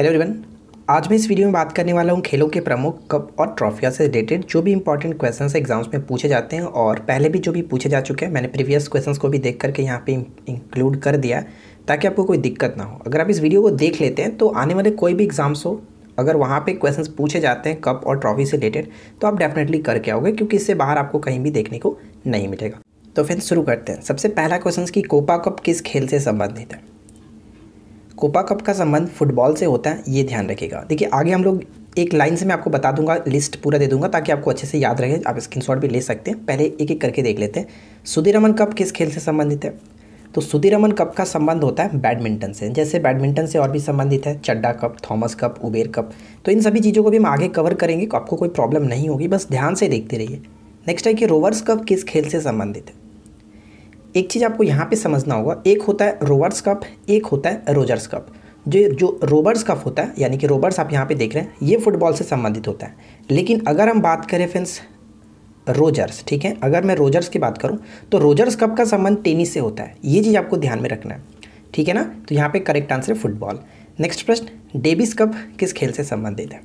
hello everyone आज मैं इस वीडियो में बात करने वाला हूँ खेलों के प्रमुख कप और ट्रॉफिया से रिलेटेड जो भी इंपॉर्टेंट क्वेश्चन एग्जाम्स में पूछे जाते हैं और पहले भी जो भी पूछे जा चुके हैं मैंने प्रीवियस क्वेश्चंस को भी देख करके यहाँ पे इंक्लूड कर दिया ताकि आपको कोई दिक्कत ना हो अगर आप इस वीडियो को देख लेते हैं तो आने वाले कोई भी एग्जाम्स हो अगर वहाँ पे क्वेश्चंस पूछे जाते हैं कप और ट्रॉफी से रिलेटेड तो आप डेफिनेटली करके आओगे क्योंकि इससे बाहर आपको कहीं भी देखने को नहीं मिलेगा तो फिर शुरू करते हैं सबसे पहला क्वेश्चन कि कोपा कप किस खेल से संबंधित है कोपा कप का संबंध फुटबॉल से होता है ये ध्यान रखेगा देखिए आगे हम लोग एक लाइन से मैं आपको बता दूंगा लिस्ट पूरा दे दूंगा ताकि आपको अच्छे से याद रहे आप स्क्रीनशॉट भी ले सकते हैं पहले एक एक करके देख लेते हैं सुधीरमन कप किस खेल से संबंधित है तो सुधीरमन कप का संबंध होता है बैडमिंटन से जैसे बैडमिंटन से और भी संबंधित है Chadha cup Thomas cup Uber cup तो इन सभी चीज़ों को भी हम आगे कवर करेंगे आपको कोई प्रॉब्लम नहीं होगी बस ध्यान से देखते रहिए नेक्स्ट है कि रोवर्स कप किस खेल से संबंधित है एक चीज़ आपको यहाँ पे समझना होगा एक होता है रोवर्स कप एक होता है रोजर्स कप जो जो रोबर्ट्स कप होता है यानी कि रोबर्ट्स आप यहाँ पे देख रहे हैं ये फुटबॉल से संबंधित होता है लेकिन अगर हम बात करें फ्रेंड्स रोजर्स ठीक है अगर मैं रोजर्स की बात करूँ तो रोजर्स कप का संबंध टेनिस से होता है ये चीज़ आपको ध्यान में रखना है ठीक है ना तो यहाँ पर करेक्ट आंसर है फुटबॉल नेक्स्ट प्रश्न डेविस कप किस खेल से संबंधित है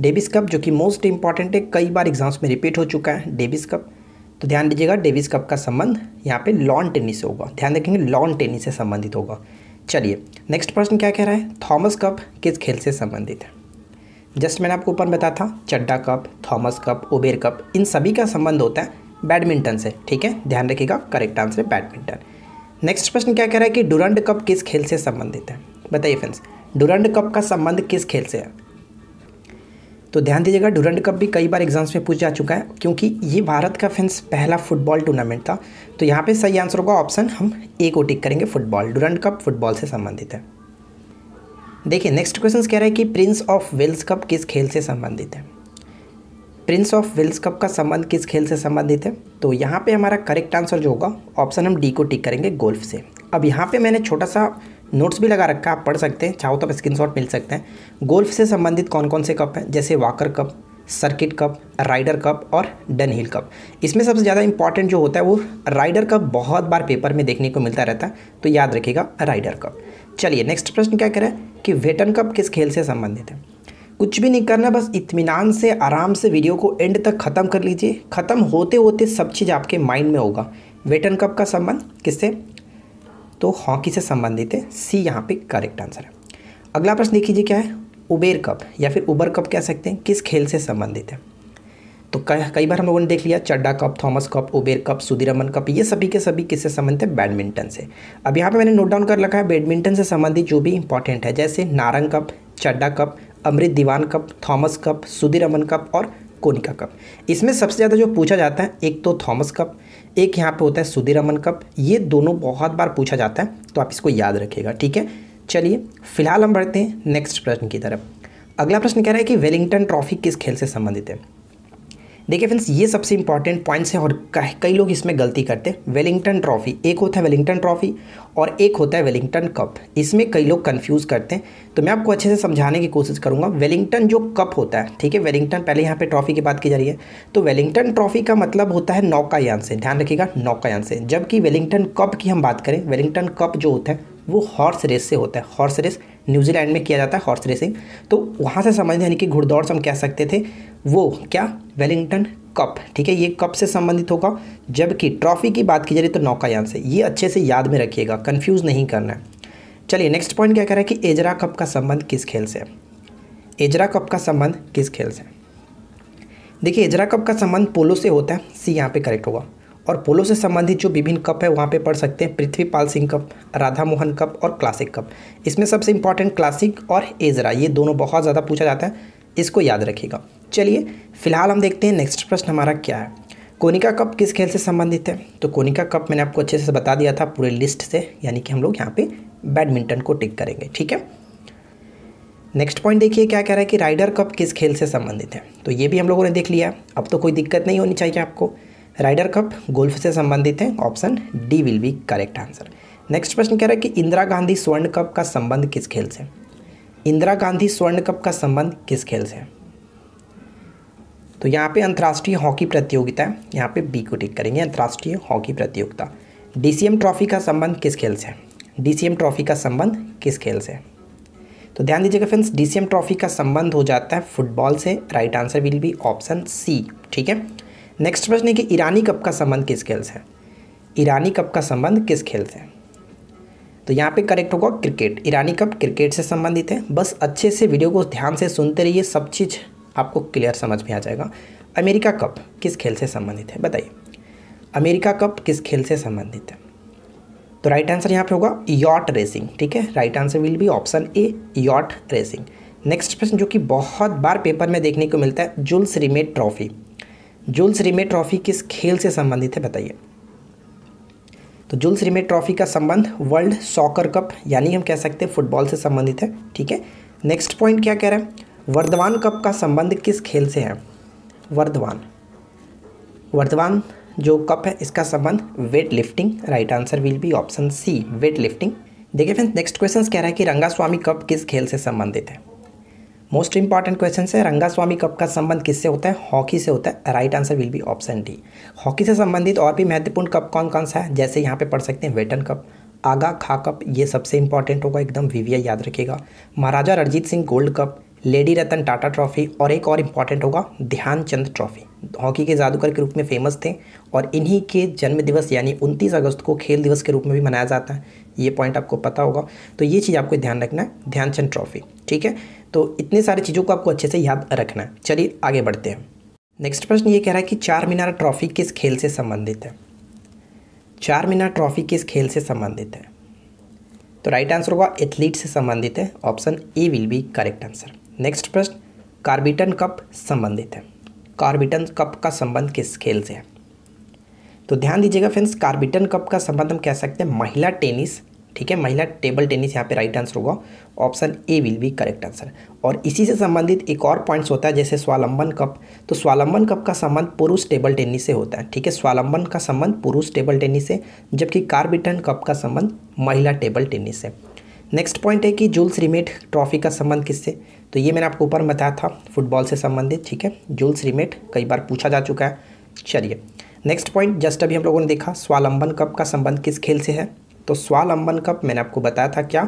डेविस कप जो कि मोस्ट इंपॉर्टेंट है कई बार एग्जाम्स में रिपीट हो चुका है डेविस कप तो ध्यान दीजिएगा डेविस कप का संबंध यहाँ पे लॉन टेनिस से होगा ध्यान रखेंगे लॉन टेनिस से संबंधित होगा चलिए नेक्स्ट प्रश्न क्या कह रहा है थॉमस कप किस खेल से संबंधित है जस्ट मैंने आपको ऊपर बताया था Chadha cup Thomas cup Uber cup इन सभी का संबंध होता है बैडमिंटन से ठीक है ध्यान रखिएगा करेक्ट आंसर है बैडमिंटन नेक्स्ट प्रश्न क्या कह रहा है कि डुरंड कप किस खेल से संबंधित है बताइए फ्रेंड्स डुरंड कप का संबंध किस खेल से है तो ध्यान दीजिएगा डुरंड कप भी कई बार एग्जाम्स में पूछ जा चुका है क्योंकि ये भारत का फैंस पहला फुटबॉल टूर्नामेंट था तो यहाँ पे सही आंसर होगा ऑप्शन हम ए को टिक करेंगे फुटबॉल डुरंड कप फुटबॉल से संबंधित है देखिए नेक्स्ट क्वेश्चन कह रहा है कि प्रिंस ऑफ वेल्स कप किस खेल से संबंधित है प्रिंस ऑफ वेल्स कप का संबंध किस खेल से संबंधित है तो यहाँ पर हमारा करेक्ट आंसर जो होगा ऑप्शन हम डी को टिक करेंगे गोल्फ से अब यहाँ पर मैंने छोटा सा नोट्स भी लगा रखा है आप पढ़ सकते हैं चाहो तो आप स्क्रीन मिल सकते हैं गोल्फ से संबंधित कौन कौन से कप हैं जैसे वाकर कप सर्किट कप राइडर कप और डन हिल कप इसमें सबसे ज़्यादा इंपॉर्टेंट जो होता है वो राइडर कप बहुत बार पेपर में देखने को मिलता रहता है तो याद रखिएगा राइडर कप चलिए नेक्स्ट प्रश्न क्या करें कि वेटन कप किस खेल से संबंधित है कुछ भी नहीं करना बस इतमान से आराम से वीडियो को एंड तक ख़त्म कर लीजिए ख़त्म होते होते सब चीज़ आपके माइंड में होगा वेटन कप का संबंध किससे तो हॉकी से संबंधित है सी यहाँ पे करेक्ट आंसर है अगला प्रश्न देख लीजिए क्या है उबेर कप या फिर उबर कप कह सकते हैं किस खेल से संबंधित है तो कई बार हम लोगों ने देख लिया Chadha cup Thomas cup Uber cup Sudirman cup ये सभी के सभी किससे संबंधित है बैडमिंटन से अब यहाँ पे मैंने नोट डाउन कर रखा है बैडमिंटन से संबंधित जो भी इंपॉर्टेंट है जैसे Narang cup Chadha cup Amrit Diwan cup Thomas cup Sudirman cup और कोनिका कप इसमें सबसे ज़्यादा जो पूछा जाता है एक तो थॉमस कप एक यहाँ पे होता है सुधीर अमन कप ये दोनों बहुत बार पूछा जाता है तो आप इसको याद रखिएगा ठीक है चलिए फिलहाल हम बढ़ते हैं नेक्स्ट प्रश्न की तरफ अगला प्रश्न कह रहा है कि वेलिंगटन ट्रॉफी किस खेल से संबंधित है देखिए फ्रेंड्स ये सबसे इंपॉर्टेंट पॉइंट्स हैं और कई लोग इसमें गलती करते हैं वेलिंगटन ट्रॉफी एक होता है वेलिंगटन ट्रॉफी और एक होता है वेलिंगटन कप इसमें कई लोग कन्फ्यूज़ करते हैं तो मैं आपको अच्छे से समझाने की कोशिश करूंगा वेलिंगटन जो कप होता है ठीक है वेलिंगटन पहले यहाँ पे ट्रॉफी की बात की जा रही है तो वेलिंगटन ट्रॉफी का मतलब होता है नौकायान से ध्यान रखिएगा नौकायान से जबकि वेलिंगटन कप की हम बात करें वेलिंगटन कप जो होता है वो हॉर्स रेस से होता है हॉर्स रेस न्यूजीलैंड में किया जाता है हॉर्स रेसिंग तो वहाँ से समझते यानी कि घुड़दौड़ से हम कह सकते थे वो क्या वेलिंगटन कप ठीक है ये कप से संबंधित होगा जबकि ट्रॉफी की बात की जा रही तो नौकायान से ये अच्छे से याद में रखिएगा कन्फ्यूज़ नहीं करना है चलिए नेक्स्ट पॉइंट क्या कह रहा है कि एजरा कप का संबंध किस खेल से है एजरा कप का संबंध किस खेल से देखिए एजरा कप का संबंध पोलो से होता है सी यहाँ पे करेक्ट होगा और पोलो से संबंधित जो विभिन्न कप है वहाँ पे पढ़ सकते हैं पृथ्वी पाल सिंह कप राधा मोहन कप और क्लासिक कप इसमें सबसे इंपॉर्टेंट क्लासिक और एजरा ये दोनों बहुत ज़्यादा पूछा जाता है इसको याद रखिएगा चलिए फिलहाल हम देखते हैं नेक्स्ट प्रश्न हमारा क्या है कोनिका कप किस खेल से संबंधित है तो कोनिका कप मैंने आपको अच्छे से बता दिया था पूरे लिस्ट से यानी कि हम लोग यहाँ पर बैडमिंटन को टिक करेंगे ठीक है नेक्स्ट पॉइंट देखिए क्या कह रहा है कि राइडर कप किस खेल से संबंधित है तो ये भी हम लोगों ने देख लिया अब तो कोई दिक्कत नहीं होनी चाहिए आपको राइडर कप गोल्फ से संबंधित है option D will be correct answer next प्रश्न कह रहा है कि इंदिरा गांधी स्वर्ण कप का संबंध किस खेल से इंदिरा गांधी स्वर्ण कप का संबंध किस खेल से तो यहाँ पे अंतर्राष्ट्रीय हॉकी प्रतियोगिता है यहाँ पे बी को टिक करेंगे अंतर्राष्ट्रीय हॉकी प्रतियोगिता डीसीएम ट्रॉफी का संबंध किस खेल से डीसीएम ट्रॉफी का संबंध किस खेल से तो ध्यान दीजिएगा फ्रेंड्स डीसीएम ट्रॉफी का संबंध हो जाता है फुटबॉल से right answer will be option C ठीक है नेक्स्ट प्रश्न है कि ईरानी कप का संबंध किस खेल से है ईरानी कप का संबंध किस खेल से तो यहाँ पे करेक्ट होगा क्रिकेट ईरानी कप क्रिकेट से संबंधित है बस अच्छे से वीडियो को ध्यान से सुनते रहिए सब चीज़ आपको क्लियर समझ में आ जाएगा अमेरिका कप किस खेल से संबंधित है बताइए अमेरिका कप किस खेल से संबंधित है तो राइट आंसर यहाँ पे होगा यॉट रेसिंग ठीक है right answer will be option A yacht racing next प्रश्न जो कि बहुत बार पेपर में देखने को मिलता है Jules Rimet trophy Jules Rimet trophy किस खेल से संबंधित है बताइए तो जुल्स रिमे ट्रॉफी का संबंध वर्ल्ड सॉकर कप यानी हम कह सकते हैं फुटबॉल से संबंधित है ठीक है नेक्स्ट पॉइंट क्या कह रहे हैं वर्धमान कप का संबंध किस खेल से है वर्धमान वर्धमान जो कप है इसका संबंध weight lifting right answer will be option C weight lifting देखिए फ्रेंड्स नेक्स्ट क्वेश्चन कह रहा है कि रंगा स्वामी कप किस खेल से संबंधित है मोस्ट इंपॉर्टेंट क्वेश्चन है रंगास्वामी कप का संबंध किससे होता है हॉकी से होता है right answer will be option D hockey से संबंधित और भी महत्वपूर्ण कप कौन कौन सा है जैसे यहाँ पे पढ़ सकते हैं वेटन कप आगा खा कप ये सबसे इंपॉर्टेंट होगा एकदम वीवीआई याद रखिएगा Maharaja Ranjit Singh gold cup lady Ratan Tata trophy और एक और इम्पॉर्टेंट होगा ध्यानचंद ट्रॉफी हॉकी के जादूगर के रूप में फेमस थे और इन्हीं के जन्म दिवस यानी उनतीस अगस्त को खेल दिवस के रूप में भी मनाया जाता है ये पॉइंट आपको पता होगा तो ये चीज़ आपको ध्यान रखना है ध्यानचंद ट्रॉफी ठीक है तो इतनी सारी चीज़ों को आपको अच्छे से याद रखना है चलिए आगे बढ़ते हैं नेक्स्ट प्रश्न ये कह रहा है कि चार मीनार ट्रॉफी किस खेल से संबंधित है चार मीनार ट्रॉफी किस खेल से संबंधित है तो राइट आंसर होगा एथलीट से संबंधित है option A will be correct answer next प्रश्न कार्बिटन कप संबंधित है कार्बिटन कप का संबंध किस खेल से है तो ध्यान दीजिएगा फ्रेंड्स कार्बिटन कप का संबंध हम कह सकते हैं महिला टेनिस ठीक है महिला टेबल टेनिस यहाँ पे राइट आंसर होगा option A will be correct answer और इसी से संबंधित एक और पॉइंट्स होता है जैसे स्वालंबन कप तो स्वालंबन कप का संबंध पुरुष टेबल टेनिस से होता है ठीक है स्वालंबन का संबंध पुरुष टेबल टेनिस से जबकि कार्बिटन कप का संबंध महिला टेबल टेनिस से नेक्स्ट पॉइंट है कि जूल्स रिमेट ट्रॉफी का संबंध किससे तो ये मैंने आपको ऊपर बताया था फुटबॉल से संबंधित ठीक है जूल्स रिमेट कई बार पूछा जा चुका है चलिए नेक्स्ट पॉइंट जस्ट अभी हम लोगों ने देखा स्वालंबन कप का संबंध किस खेल से है तो स्वालंबन कप मैंने आपको बताया था क्या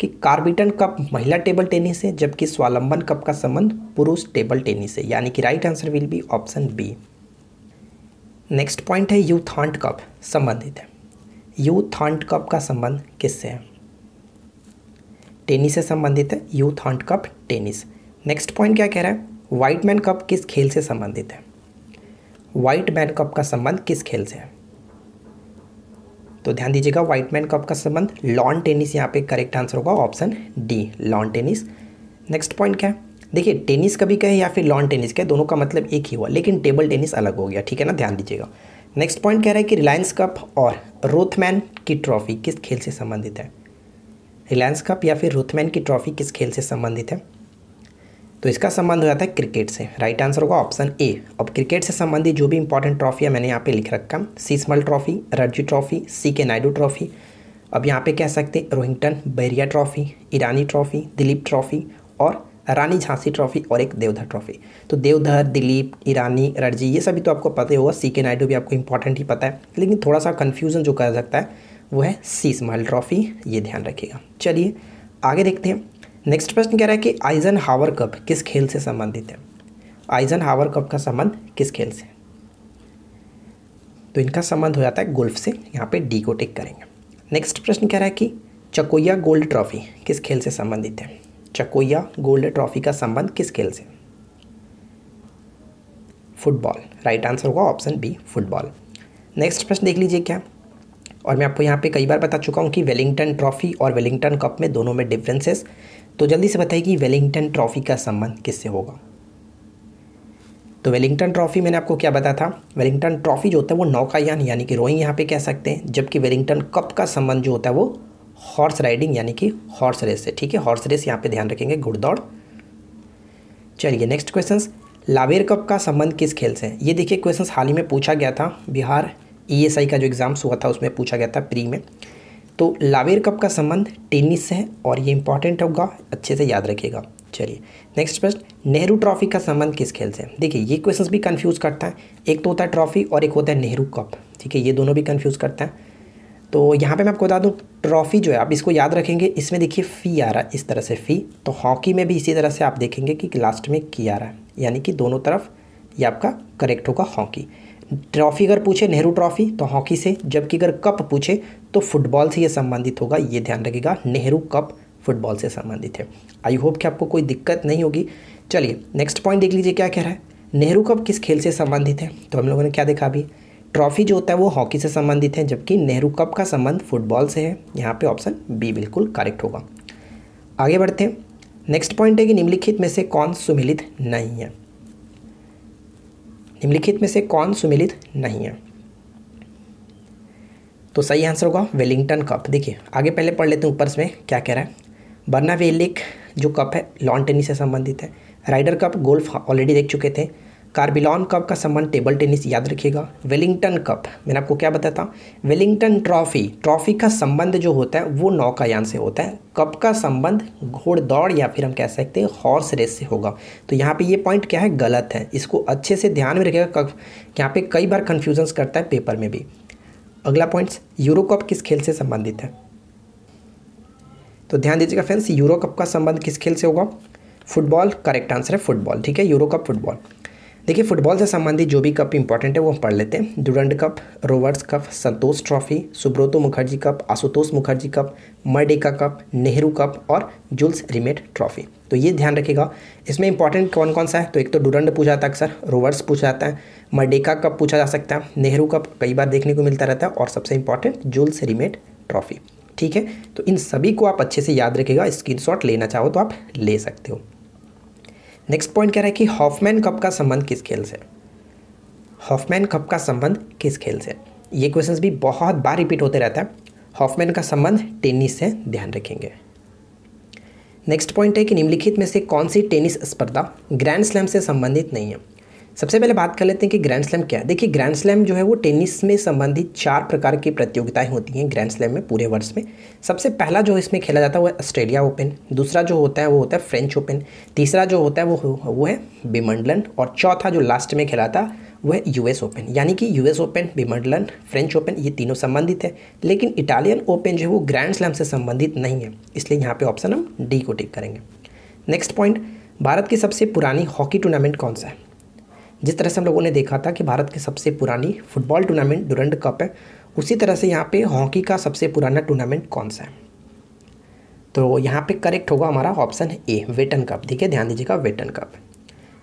कि कार्बिटन कप महिला टेबल टेनिस है जबकि स्वालंबन कप का संबंध पुरुष टेबल टेनिस है यानी कि right answer will be option B next point है थॉन्ट कप संबंधित है थॉन्ट कप का संबंध किससे है टेनिस से संबंधित है U Thant cup tennis next point क्या कह रहा है वाइट मैन कप किस खेल से संबंधित है वाइट मैन कप का संबंध किस खेल से है तो ध्यान दीजिएगा वाइटमैन कप का संबंध लॉन टेनिस यहाँ पे करेक्ट आंसर होगा option D lawn tennis next point क्या है देखिए टेनिस कभी कहें या फिर लॉन टेनिस कहे दोनों का मतलब एक ही हुआ लेकिन टेबल टेनिस अलग हो गया ठीक है ना ध्यान दीजिएगा नेक्स्ट पॉइंट कह रहा है कि रिलायंस कप और रोथमैन की ट्रॉफी किस खेल से संबंधित है रिलायंस कप या फिर रोथमैन की ट्रॉफी किस खेल से संबंधित है तो इसका संबंध हो जाता है क्रिकेट से राइट आंसर होगा ऑप्शन ए अब क्रिकेट से संबंधित जो भी इंपॉर्टेंट है मैंने यहाँ पे लिख रखा सीसमल trophy Ranji trophy C K Nayudu trophy अब यहाँ पे कह सकते हैं Rohinton Baria trophy Irani trophy Duleep trophy और रानी झांसी ट्रॉफी और एक देवधर ट्रॉफी तो देवधर दिलीप ईरानी रणजी ये सभी तो आपको पता ही होगा सी के नायडू भी आपको इंपॉर्टेंट ही पता है लेकिन थोड़ा सा कन्फ्यूज़न जो कर सकता है वो है सीसमहल ट्रॉफी ये ध्यान रखिएगा चलिए आगे देखते हैं नेक्स्ट प्रश्न कह रहा है कि आइजन हावर कप किस खेल से संबंधित है आइजन हावर कप का संबंध किस खेल से तो इनका संबंध हो जाता है गोल्फ से यहाँ पे डी को टिक करेंगे नेक्स्ट प्रश्न कह रहा है कि चकोया गोल्ड ट्रॉफी किस खेल से संबंधित है चकोया गोल्ड ट्रॉफी का संबंध किस खेल से फुटबॉल राइट आंसर होगा ऑप्शन बी फुटबॉल नेक्स्ट प्रश्न देख लीजिए क्या और मैं आपको यहाँ पे कई बार बता चुका हूँ कि वेलिंगटन ट्रॉफी और वेलिंगटन कप में दोनों में डिफरेंसेस तो जल्दी से बताइए कि वेलिंगटन ट्रॉफ़ी का संबंध किससे होगा तो वेलिंगटन ट्रॉफ़ी मैंने आपको क्या बताया था वेलिंगटन ट्रॉफ़ी जो होता है वो नौकायान यानी कि रोइंग यहाँ पे कह सकते हैं जबकि वेलिंगटन कप का संबंध जो होता है वो हॉर्स राइडिंग यानी कि हॉर्स रेस से ठीक है हॉर्स रेस यहाँ पे ध्यान रखेंगे घुड़दौड़ चलिए नेक्स्ट क्वेश्चन लावेर कप का संबंध किस खेल से ये देखिए क्वेश्चन हाल ही में पूछा गया था बिहार ई e का जो एग्ज़ाम्स हुआ था उसमें पूछा गया था प्री में तो लावेर कप का संबंध टेनिस से है और ये इंपॉर्टेंट होगा अच्छे से याद रखिएगा चलिए नेक्स्ट प्रश्न नेहरू ट्रॉफी का संबंध किस खेल से देखिए ये क्वेश्चंस भी कंफ्यूज करता है एक तो होता है ट्रॉफी और एक होता है नेहरू कप ठीक है ये दोनों भी कंफ्यूज करता है तो यहाँ पे मैं आपको बता दूँ ट्रॉफी जो है आप इसको याद रखेंगे इसमें देखिए फ़ी आ रहा है इस तरह से फ़ी तो हॉकी में भी इसी तरह से आप देखेंगे कि लास्ट में की आ रहा है यानी कि दोनों तरफ ये आपका करेक्ट होगा हॉकी ट्रॉफी अगर पूछे नेहरू ट्रॉफी तो हॉकी से जबकि अगर कप पूछे तो फुटबॉल से ये संबंधित होगा ये ध्यान रखिएगा नेहरू कप फुटबॉल से संबंधित है आई होप कि आपको कोई दिक्कत नहीं होगी चलिए नेक्स्ट पॉइंट देख लीजिए क्या कह रहा है नेहरू कप किस खेल से संबंधित है तो हम लोगों ने क्या देखा अभी ट्रॉफी जो होता है वो हॉकी से संबंधित है जबकि नेहरू कप का संबंध फुटबॉल से है यहाँ पे ऑप्शन बी बिल्कुल करेक्ट होगा आगे बढ़ते हैं नेक्स्ट पॉइंट है कि निम्नलिखित में से कौन सुमिलित नहीं है निम्नलिखित में से कौन सुमिलित नहीं है तो सही आंसर होगा वेलिंगटन कप देखिए आगे पहले पढ़ लेते हैं ऊपर में क्या कह रहा है बर्ना वेलिक जो कप है लॉन टेनिस से संबंधित है राइडर कप गोल्फ ऑलरेडी देख चुके थे कार्बिलॉन कप का संबंध टेबल टेनिस याद रखिएगा वेलिंगटन कप मैंने आपको क्या बताया था वेलिंगटन ट्रॉफी ट्रॉफी का संबंध जो होता है वो नौकायान से होता है कप का संबंध घोड़ दौड़ या फिर हम कह सकते हैं हॉर्स रेस से होगा तो यहाँ पे ये पॉइंट क्या है गलत है इसको अच्छे से ध्यान में रखिएगा कप यहाँ पे कई बार कन्फ्यूजन्स करता है पेपर में भी अगला पॉइंट्स यूरो कप किस खेल से संबंधित है तो ध्यान दीजिएगा फ्रेंड्स यूरो कप का संबंध किस खेल से होगा फुटबॉल करेक्ट आंसर है फुटबॉल ठीक है यूरो कप फुटबॉल देखिए फुटबॉल से संबंधित जो भी कप इंपॉर्टेंट है वो हम पढ़ लेते हैं Durand cup Rovers cup Santosh trophy Subroto Mukherjee cup Ashutosh Mukherjee cup Merdeka cup Nehru cup और जुल्स रिमेट ट्रॉफी तो ये ध्यान रखिएगा इसमें इंपॉर्टेंट कौन कौन सा है तो एक तो डुरंड पूछा जाता है अक्सर रोवर्स पूछा जाता है मर्डेका कप पूछा जा सकता है नेहरू कप कई बार देखने को मिलता रहता है और सबसे इंपॉर्टेंट जुल्स रिमेट ट्रॉफी ठीक है तो इन सभी को आप अच्छे से याद रखिएगा स्क्रीन लेना चाहो तो आप ले सकते हो नेक्स्ट पॉइंट कह रहा है कि हॉफमैन कप का संबंध किस खेल से हॉफमैन कप का संबंध किस खेल से ये क्वेश्चंस भी बहुत बार रिपीट होते रहता है हॉफमैन का संबंध टेनिस से ध्यान रखेंगे नेक्स्ट पॉइंट है कि निम्नलिखित में से कौन सी टेनिस स्पर्धा ग्रैंड स्लैम से संबंधित नहीं है सबसे पहले बात कर लेते हैं कि ग्रैंड स्लैम क्या है देखिए ग्रैंड स्लैम जो है वो टेनिस में संबंधित चार प्रकार की प्रतियोगिताएं होती हैं ग्रैंड स्लैम में पूरे वर्ष में सबसे पहला जो इसमें खेला जाता है वो ऑस्ट्रेलिया ओपन दूसरा जो होता है वो होता है फ्रेंच ओपन तीसरा जो होता है वो वो है बिमंडलन और चौथा जो लास्ट में खेला था वो है यू ओपन यानी कि यूएस ओपन बिमंडलन फ्रेंच ओपन ये तीनों संबंधित है लेकिन इटालियन ओपन जो है वो ग्रैंड स्लैम से संबंधित नहीं है इसलिए यहाँ पर ऑप्शन हम डी को टिक करेंगे नेक्स्ट पॉइंट भारत की सबसे पुरानी हॉकी टूर्नामेंट कौन सा है जिस तरह से हम लोगों ने देखा था कि भारत की सबसे पुरानी फुटबॉल टूर्नामेंट डुरंड कप है उसी तरह से यहाँ पे हॉकी का सबसे पुराना टूर्नामेंट कौन सा है तो यहाँ पे करेक्ट होगा हमारा ऑप्शन ए वेटन कप ठीक है ध्यान दीजिएगा वेटन कप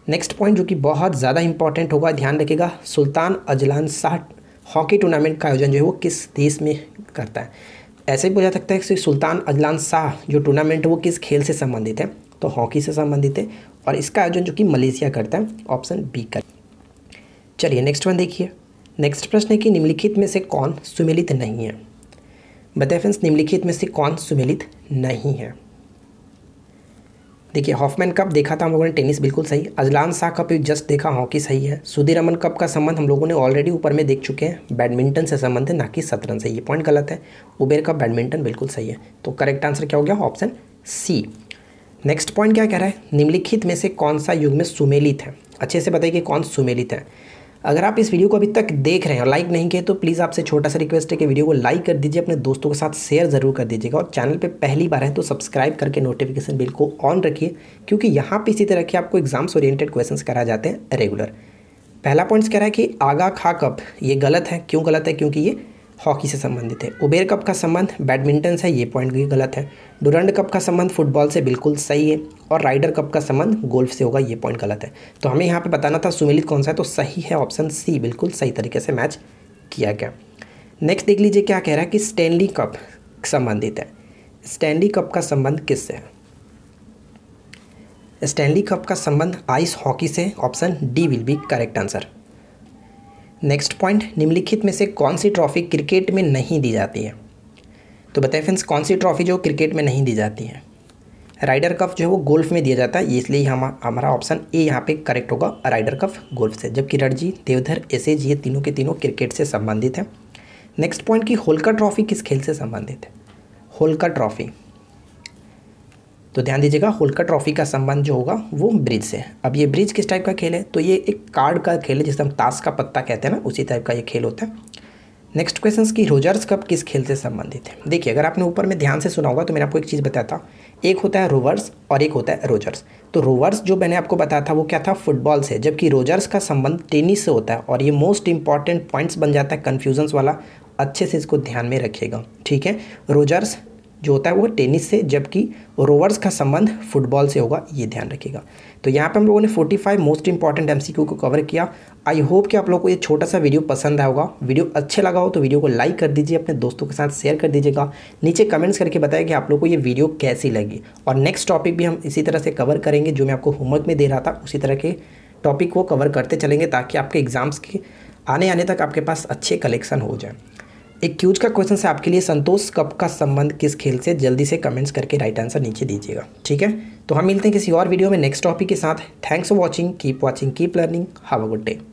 नेक्स्ट पॉइंट जो कि बहुत ज़्यादा इंपॉर्टेंट होगा ध्यान रखिएगा Sultan Azlan Shah hockey tournament का आयोजन जो है वो किस देश में करता है ऐसे भी पूछा सकता है कि सुल्तान अजलान शाह जो टूर्नामेंट है वो किस खेल से संबंधित है तो हॉकी से संबंधित है और इसका आयोजन जो कि मलेशिया करता है ऑप्शन बी कर चलिए नेक्स्ट वन देखिए नेक्स्ट प्रश्न है कि निम्नलिखित में से कौन सुमेलित नहीं है बताए फ्रेंड्स निम्नलिखित में से कौन सुमेलित नहीं है देखिए हॉफमैन कप देखा था हम लोगों ने टेनिस बिल्कुल सही अजलान शाह कप जस्ट देखा हॉकी सही है सुधीर अमन कप का संबंध हम लोगों ने ऑलरेडी ऊपर में देख चुके हैं बैडमिंटन से संबंध है ना कि शतरंज से ये पॉइंट गलत है उबेर कप बैडमिंटन बिल्कुल सही है तो करेक्ट आंसर क्या हो गया ऑप्शन सी नेक्स्ट पॉइंट क्या कह रहा है निम्नलिखित में से कौन सा युग में सुमेलित है अच्छे से बताइए कि कौन सुमेलित है अगर आप इस वीडियो को अभी तक देख रहे हैं और लाइक नहीं किए तो प्लीज़ आपसे छोटा सा रिक्वेस्ट है कि वीडियो को लाइक कर दीजिए अपने दोस्तों के साथ शेयर ज़रूर कर दीजिएगा और चैनल पे पहली बार है तो सब्सक्राइब करके नोटिफिकेशन बिल को ऑन रखिए क्योंकि यहाँ पे इसी तरह के आपको एग्जाम्स ओरिएटेड क्वेश्चन कराए जाते हैं रेगुलर पहला पॉइंट्स कह रहा है कि आगा खा कप ये गलत है क्यों गलत है क्योंकि ये हॉकी से संबंधित है उबेर कप का संबंध बैडमिंटन से ये पॉइंट भी गलत है डुरंड कप का संबंध फुटबॉल से बिल्कुल सही है और राइडर कप का संबंध गोल्फ से होगा ये पॉइंट गलत है तो हमें यहाँ पे बताना था सुमिलित कौन सा है तो सही है ऑप्शन सी बिल्कुल सही तरीके से मैच किया गया नेक्स्ट देख लीजिए क्या कह रहा है कि स्टैनली कप संबंधित है स्टैनली कप का संबंध किस से है स्टैनली कप का संबंध आइस हॉकी से option D will be correct answer next point निम्नलिखित में से कौन सी ट्रॉफ़ी क्रिकेट में नहीं दी जाती है तो बताएं फ्रेंड्स कौन सी ट्रॉफ़ी जो क्रिकेट में नहीं दी जाती है राइडर कप जो है वो गोल्फ में दिया जाता है इसलिए हम हमारा ऑप्शन ए यहाँ पे करेक्ट होगा राइडर कप गोल्फ से जबकि रणजी देवधर एस ये तीनों के तीनों क्रिकेट से संबंधित हैं नेक्स्ट पॉइंट की होलका ट्रॉफ़ी किस खेल से संबंधित है होलका ट्रॉफ़ी तो ध्यान दीजिएगा होलका ट्रॉफी का संबंध जो होगा वो ब्रिज से अब ये ब्रिज किस टाइप का खेल है तो ये एक कार्ड का खेल है जिसे हम ताश का पत्ता कहते हैं ना उसी टाइप का ये खेल होता है नेक्स्ट क्वेश्चन की रोजर्स कप किस खेल से संबंधित है देखिए अगर आपने ऊपर में ध्यान से सुना होगा तो मैंने आपको एक चीज़ बताया था एक होता है रोवर्स और एक होता है रोजर्स तो रोवर्स जो मैंने आपको बताया था वो क्या था फुटबॉल से जबकि रोजर्स का संबंध टेनिस से होता है और ये मोस्ट इंपॉर्टेंट पॉइंट्स बन जाता है कन्फ्यूजन्स वाला अच्छे से इसको ध्यान में रखिएगा ठीक है रोजर्स जो होता है वो टेनिस से जबकि रोवर्स का संबंध फुटबॉल से होगा ये ध्यान रखिएगा तो यहाँ पे हम लोगों ने 45 मोस्ट इंपॉर्टेंट एमसीक्यू को कवर किया आई होप कि आप लोगों को ये छोटा सा वीडियो पसंद आया होगा वीडियो अच्छे लगा हो तो वीडियो को लाइक कर दीजिए अपने दोस्तों के साथ शेयर कर दीजिएगा नीचे कमेंट्स करके बताएं कि आप लोग को ये वीडियो कैसी लगी और नेक्स्ट टॉपिक भी हम इसी तरह से कवर करेंगे जो मैं आपको होमवर्क में दे रहा था उसी तरह के टॉपिक को कवर करते चलेंगे ताकि आपके एग्ज़ाम्स के आने आने तक आपके पास अच्छे कलेक्शन हो जाए एक क्यूज का क्वेश्चन है आपके लिए संतोष कप का संबंध किस खेल से जल्दी से कमेंट्स करके राइट आंसर नीचे दीजिएगा ठीक है तो हम मिलते हैं किसी और वीडियो में नेक्स्ट टॉपिक के साथ thanks for watching keep watching keep learning have a good day